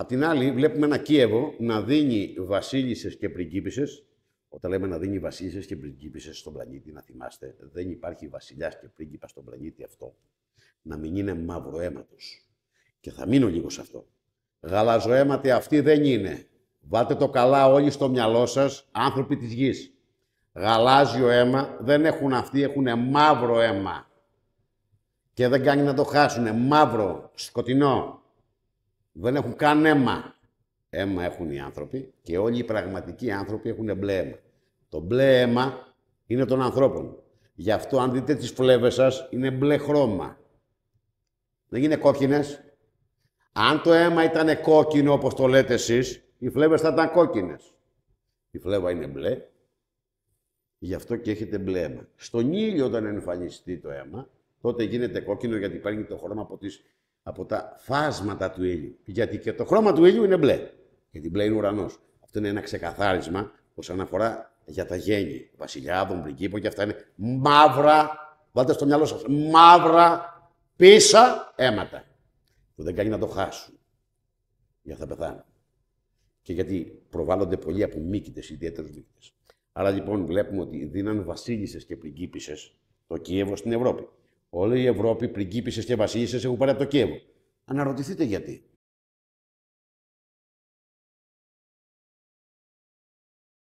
Απ' την άλλη, βλέπουμε ένα Κίεβο να δίνει Βασίλισσες και πριγκίπισες. Όταν λέμε να δίνει βασίλισσες και πριγκίπισες στον πλανήτη, να θυμάστε, δεν υπάρχει βασιλιάς και πρίγκιπα στον πλανήτη αυτό. Να μην είναι μαύρο αίματος. Και θα μείνω λίγο σε αυτό. Γαλαζοαίματοι αυτοί δεν είναι. Βάλτε το καλά όλοι στο μυαλό σας άνθρωποι της γης. Γαλάζιο αίμα δεν έχουν αυτοί, έχουν μαύρο αίμα. Και δεν κάνει να το χάσουν. Μαύρο, σκοτεινό, δεν έχουν καν αίμα. Αίμα έχουν οι άνθρωποι και όλοι οι πραγματικοί άνθρωποι έχουν μπλε αίμα. Το μπλε αίμα είναι των ανθρώπων. Γι' αυτό, αν δείτε τις φλέβες σας, είναι μπλε χρώμα. Δεν είναι κόκκινες. Αν το αίμα ήταν κόκκινο, όπως το λέτε εσείς, οι φλέβες θα ήταν κόκκινες. Η φλέβα είναι μπλε, γι' αυτό και έχετε μπλε αίμα. Στον ήλιο, όταν εμφανιστεί το αίμα, τότε γίνεται κόκκινο γιατί παίρνει το χρώμα από τις από τα φάσματα του ήλιου. Γιατί και το χρώμα του ήλιου είναι μπλε. Γιατί μπλε είναι ουρανός. Αυτό είναι ένα ξεκαθάρισμα όσον αφορά για τα γέννη. Βασιλιάδων, πριγκίπων και αυτά είναι μαύρα. Βάλτε στο μυαλό σας. Μαύρα πίσα αίματα. Που δεν κάνει να το χάσουν. Για θα πεθάνουν. Και γιατί προβάλλονται πολλοί από μήκητε, ιδιαίτερου μήκητε. Άρα λοιπόν βλέπουμε ότι δίναν βασίλισσες και πριγκίπισες το Κίεβο στην Ευρώπη. Όλη η Ευρώπη, πριγκίπισες και βασίλισσες έχουν πάρει από το Κίεβο. Αναρωτηθείτε γιατί.